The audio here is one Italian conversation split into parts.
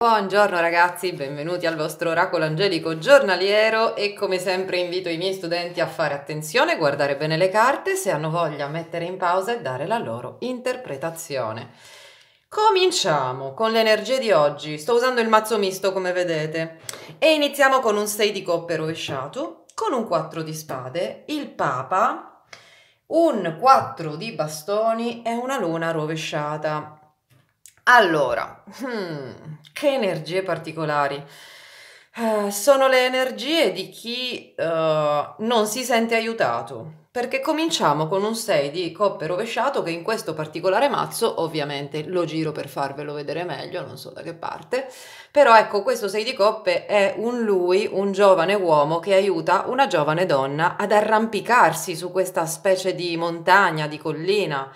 Buongiorno ragazzi, benvenuti al vostro oracolo angelico giornaliero e come sempre invito i miei studenti a fare attenzione, guardare bene le carte, se hanno voglia mettere in pausa e dare la loro interpretazione. Cominciamo con le energie di oggi, sto usando il mazzo misto come vedete e iniziamo con un 6 di coppe rovesciato, con un 4 di spade, il papa, un 4 di bastoni e una luna rovesciata. Allora, hmm, che energie particolari? Eh, sono le energie di chi eh, non si sente aiutato, perché cominciamo con un 6 di coppe rovesciato che in questo particolare mazzo, ovviamente lo giro per farvelo vedere meglio, non so da che parte, però ecco questo 6 di coppe è un lui, un giovane uomo che aiuta una giovane donna ad arrampicarsi su questa specie di montagna, di collina,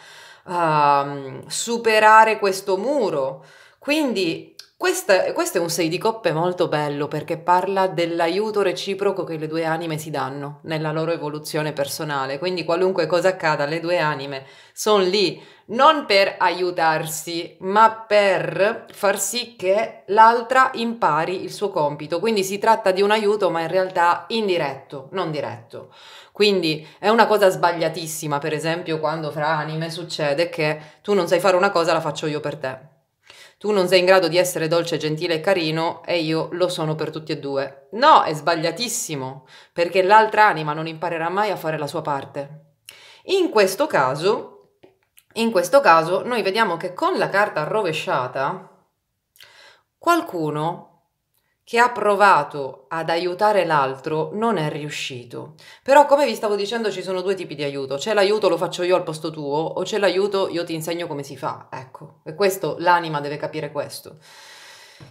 uh, superare questo muro. Quindi questa, questo è un 6 di coppe molto bello perché parla dell'aiuto reciproco che le due anime si danno nella loro evoluzione personale. Quindi qualunque cosa accada, le due anime sono lì non per aiutarsi, ma per far sì che l'altra impari il suo compito. Quindi si tratta di un aiuto, ma in realtà indiretto, non diretto. Quindi è una cosa sbagliatissima, per esempio, quando fra anime succede che tu non sai fare una cosa, la faccio io per te. Tu non sei in grado di essere dolce, gentile e carino e io lo sono per tutti e due. No, è sbagliatissimo, perché l'altra anima non imparerà mai a fare la sua parte. In questo caso, in questo caso noi vediamo che con la carta rovesciata qualcuno che ha provato ad aiutare l'altro non è riuscito. Però come vi stavo dicendo ci sono due tipi di aiuto, c'è l'aiuto lo faccio io al posto tuo o c'è l'aiuto io ti insegno come si fa, ecco, e questo l'anima deve capire questo.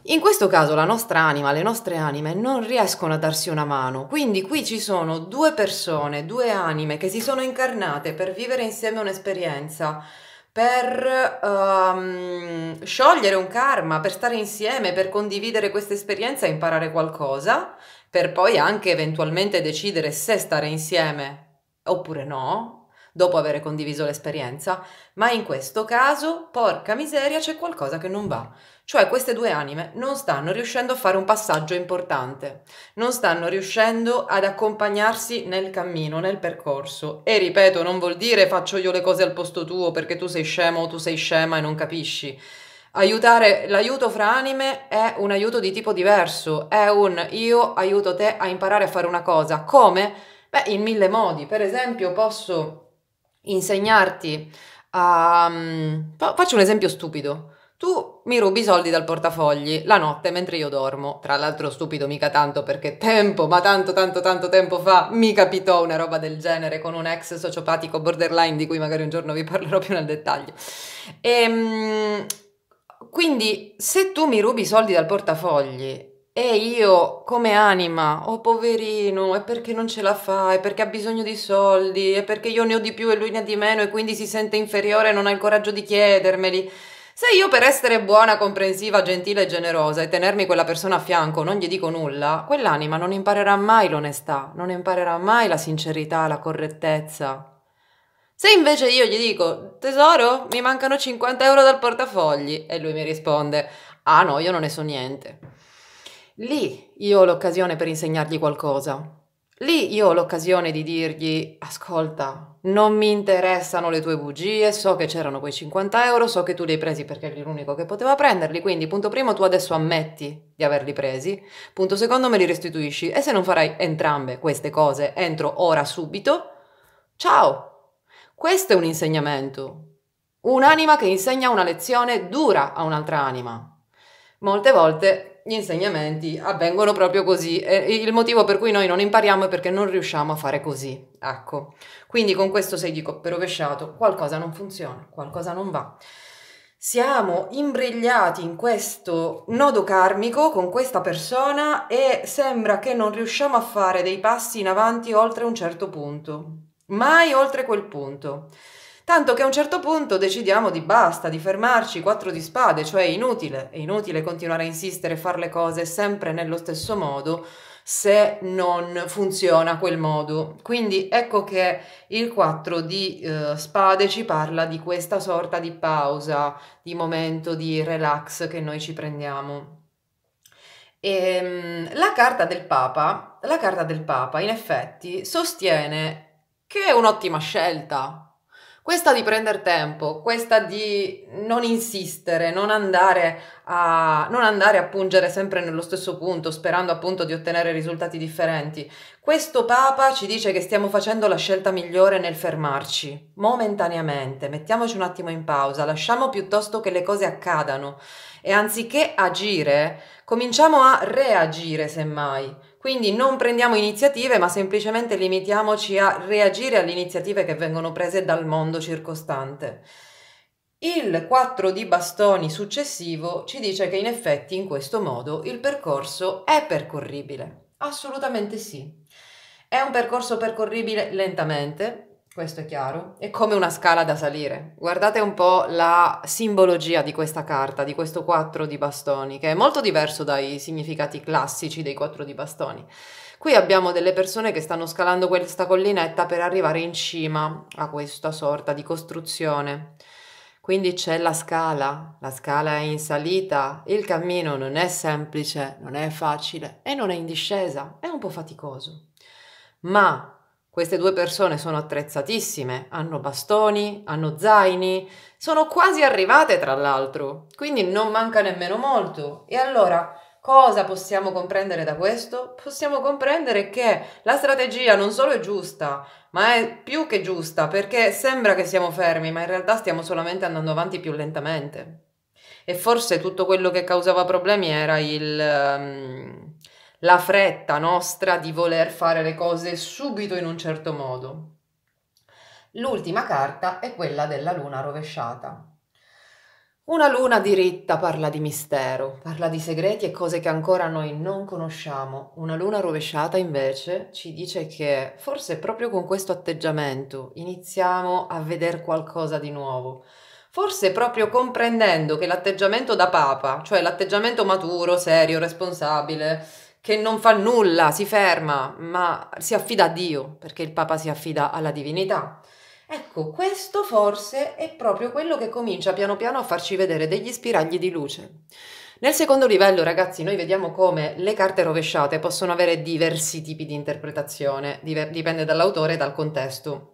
In questo caso la nostra anima, le nostre anime non riescono a darsi una mano, quindi qui ci sono due persone, due anime che si sono incarnate per vivere insieme un'esperienza per um, sciogliere un karma, per stare insieme, per condividere questa esperienza e imparare qualcosa, per poi anche eventualmente decidere se stare insieme oppure no, dopo aver condiviso l'esperienza, ma in questo caso, porca miseria, c'è qualcosa che non va. Cioè queste due anime non stanno riuscendo a fare un passaggio importante, non stanno riuscendo ad accompagnarsi nel cammino, nel percorso. E ripeto, non vuol dire faccio io le cose al posto tuo perché tu sei scemo o tu sei scema e non capisci. Aiutare, l'aiuto fra anime è un aiuto di tipo diverso, è un io aiuto te a imparare a fare una cosa. Come? Beh, in mille modi. Per esempio, posso insegnarti a... Mm, faccio un esempio stupido. Tu mi rubi i soldi dal portafogli la notte mentre io dormo. Tra l'altro stupido mica tanto perché tempo, ma tanto tanto tanto tempo fa mi capitò una roba del genere con un ex sociopatico borderline di cui magari un giorno vi parlerò più nel dettaglio. E, ehm, quindi se tu mi rubi i soldi dal portafogli e io come anima, oh poverino, è perché non ce la fa, è perché ha bisogno di soldi, è perché io ne ho di più e lui ne ha di meno e quindi si sente inferiore e non ha il coraggio di chiedermeli. Se io per essere buona, comprensiva, gentile e generosa e tenermi quella persona a fianco non gli dico nulla, quell'anima non imparerà mai l'onestà, non imparerà mai la sincerità, la correttezza. Se invece io gli dico, tesoro, mi mancano 50 euro dal portafogli, e lui mi risponde, ah no, io non ne so niente. Lì io ho l'occasione per insegnargli qualcosa, Lì io ho l'occasione di dirgli, ascolta, non mi interessano le tue bugie, so che c'erano quei 50 euro, so che tu li hai presi perché eri l'unico che poteva prenderli, quindi punto primo tu adesso ammetti di averli presi, punto secondo me li restituisci e se non farai entrambe queste cose entro ora subito, ciao! Questo è un insegnamento, un'anima che insegna una lezione dura a un'altra anima. Molte volte gli insegnamenti avvengono proprio così. E il motivo per cui noi non impariamo è perché non riusciamo a fare così. Ecco, quindi con questo seghicoppe rovesciato qualcosa non funziona, qualcosa non va. Siamo imbrigliati in questo nodo karmico con questa persona e sembra che non riusciamo a fare dei passi in avanti oltre un certo punto, mai oltre quel punto. Tanto che a un certo punto decidiamo di basta, di fermarci, quattro di spade, cioè è inutile, è inutile continuare a insistere e fare le cose sempre nello stesso modo se non funziona quel modo. Quindi ecco che il quattro di eh, spade ci parla di questa sorta di pausa, di momento di relax che noi ci prendiamo. E, ehm, la carta del Papa, la carta del Papa in effetti sostiene che è un'ottima scelta questa di prendere tempo, questa di non insistere, non andare, a, non andare a pungere sempre nello stesso punto, sperando appunto di ottenere risultati differenti. Questo Papa ci dice che stiamo facendo la scelta migliore nel fermarci, momentaneamente, mettiamoci un attimo in pausa, lasciamo piuttosto che le cose accadano e anziché agire, cominciamo a reagire semmai quindi non prendiamo iniziative, ma semplicemente limitiamoci a reagire alle iniziative che vengono prese dal mondo circostante. Il 4 di bastoni successivo ci dice che in effetti in questo modo il percorso è percorribile. Assolutamente sì. È un percorso percorribile lentamente, questo è chiaro. È come una scala da salire. Guardate un po' la simbologia di questa carta, di questo 4 di bastoni, che è molto diverso dai significati classici dei 4 di bastoni. Qui abbiamo delle persone che stanno scalando questa collinetta per arrivare in cima a questa sorta di costruzione. Quindi c'è la scala, la scala è in salita, il cammino non è semplice, non è facile e non è in discesa, è un po' faticoso. Ma queste due persone sono attrezzatissime, hanno bastoni, hanno zaini, sono quasi arrivate tra l'altro, quindi non manca nemmeno molto. E allora cosa possiamo comprendere da questo? Possiamo comprendere che la strategia non solo è giusta, ma è più che giusta perché sembra che siamo fermi, ma in realtà stiamo solamente andando avanti più lentamente. E forse tutto quello che causava problemi era il... Um, la fretta nostra di voler fare le cose subito in un certo modo. L'ultima carta è quella della luna rovesciata. Una luna diritta parla di mistero, parla di segreti e cose che ancora noi non conosciamo. Una luna rovesciata invece ci dice che forse proprio con questo atteggiamento iniziamo a vedere qualcosa di nuovo. Forse proprio comprendendo che l'atteggiamento da papa, cioè l'atteggiamento maturo, serio, responsabile, che non fa nulla, si ferma, ma si affida a Dio, perché il Papa si affida alla divinità. Ecco, questo forse è proprio quello che comincia piano piano a farci vedere degli spiragli di luce. Nel secondo livello, ragazzi, noi vediamo come le carte rovesciate possono avere diversi tipi di interpretazione, dipende dall'autore e dal contesto.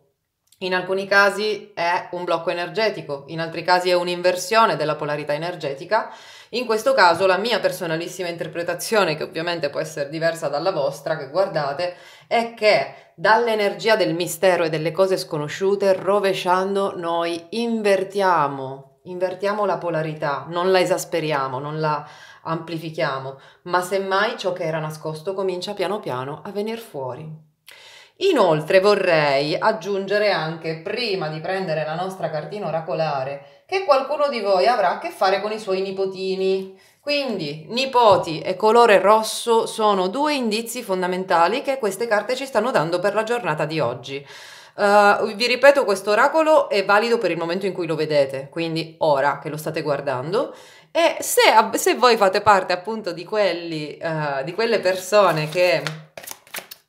In alcuni casi è un blocco energetico, in altri casi è un'inversione della polarità energetica. In questo caso la mia personalissima interpretazione, che ovviamente può essere diversa dalla vostra, che guardate, è che dall'energia del mistero e delle cose sconosciute, rovesciando, noi invertiamo, invertiamo la polarità, non la esasperiamo, non la amplifichiamo, ma semmai ciò che era nascosto comincia piano piano a venire fuori. Inoltre vorrei aggiungere anche, prima di prendere la nostra cartina oracolare, che qualcuno di voi avrà a che fare con i suoi nipotini. Quindi nipoti e colore rosso sono due indizi fondamentali che queste carte ci stanno dando per la giornata di oggi. Uh, vi ripeto, questo oracolo è valido per il momento in cui lo vedete, quindi ora che lo state guardando. E se, se voi fate parte appunto di, quelli, uh, di quelle persone che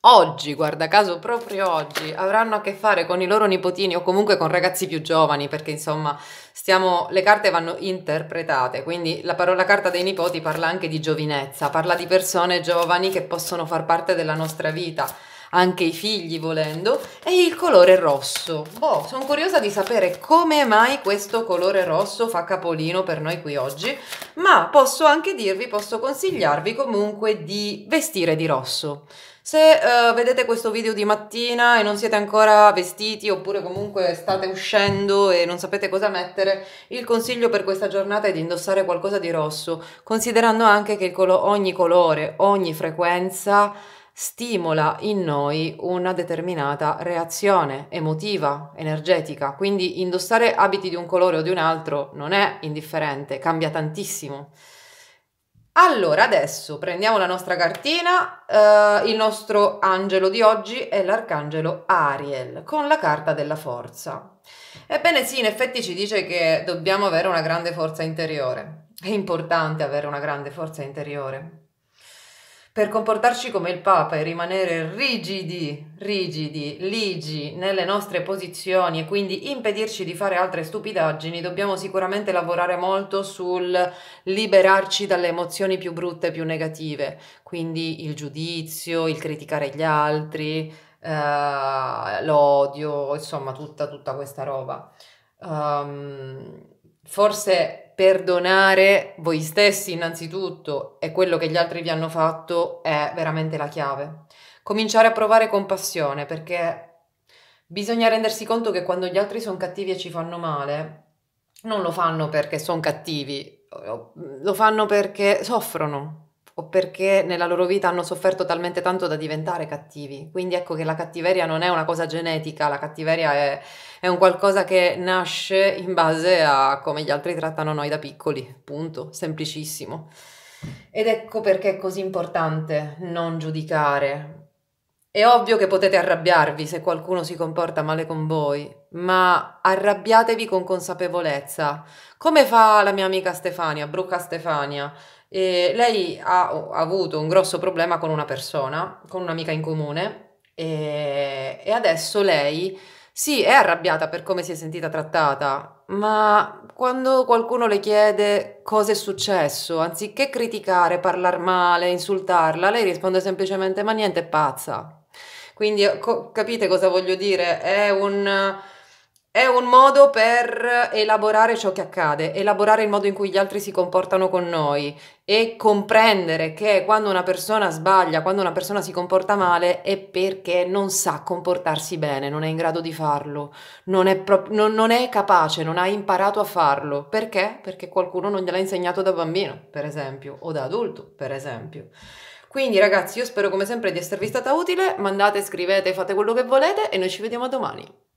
oggi, guarda caso proprio oggi, avranno a che fare con i loro nipotini o comunque con ragazzi più giovani, perché insomma stiamo, le carte vanno interpretate, quindi la, parola, carta dei nipoti parla anche di giovinezza, parla di persone giovani che possono far parte della nostra vita anche i figli volendo, è il colore rosso. Boh, sono curiosa di sapere come mai questo colore rosso fa capolino per noi qui oggi, ma posso anche dirvi, posso consigliarvi comunque di vestire di rosso. Se uh, vedete questo video di mattina e non siete ancora vestiti oppure comunque state uscendo e non sapete cosa mettere, il consiglio per questa giornata è di indossare qualcosa di rosso, considerando anche che colo ogni colore, ogni frequenza stimola in noi una determinata reazione emotiva, energetica. Quindi indossare abiti di un colore o di un altro non è indifferente, cambia tantissimo. Allora, adesso prendiamo la nostra cartina, eh, il nostro angelo di oggi è l'arcangelo Ariel con la carta della forza. Ebbene sì, in effetti ci dice che dobbiamo avere una grande forza interiore. È importante avere una grande forza interiore per comportarci come il Papa e rimanere rigidi, rigidi, ligi nelle nostre posizioni e quindi impedirci di fare altre stupidaggini, dobbiamo sicuramente lavorare molto sul liberarci dalle emozioni più brutte, più negative, quindi il giudizio, il criticare gli altri, eh, l'odio, insomma tutta, tutta questa roba. Um, forse perdonare voi stessi innanzitutto e quello che gli altri vi hanno fatto è veramente la chiave. Cominciare a provare compassione perché bisogna rendersi conto che quando gli altri sono cattivi e ci fanno male, non lo fanno perché sono cattivi, lo fanno perché soffrono, o perché nella loro vita hanno sofferto talmente tanto da diventare cattivi. Quindi ecco che la cattiveria non è una cosa genetica, la cattiveria è, è un qualcosa che nasce in base a come gli altri trattano noi da piccoli, punto, semplicissimo. Ed ecco perché è così importante non giudicare. È ovvio che potete arrabbiarvi se qualcuno si comporta male con voi, ma arrabbiatevi con consapevolezza. Come fa la mia amica Stefania, Brucca Stefania? E lei ha, ha, avuto un grosso problema con una persona, con un'amica in comune, e, e adesso lei sì, è arrabbiata per come si è sentita trattata, ma quando qualcuno le chiede cosa è successo, anziché criticare, parlare male, insultarla, lei risponde semplicemente ma niente, è pazza. Quindi co- capite cosa voglio dire? È un è un modo per elaborare ciò che accade, elaborare il modo in cui gli altri si comportano con noi e comprendere che quando una persona sbaglia, quando una persona si comporta male, è perché non sa comportarsi bene, non è in grado di farlo, non è, pro- non, non è capace, non ha imparato a farlo. Perché? Perché qualcuno non gliel'ha insegnato da bambino, per esempio, o da adulto, per esempio. Quindi ragazzi, io spero come sempre di esservi stata utile, mandate, scrivete, fate quello che volete e noi ci vediamo domani.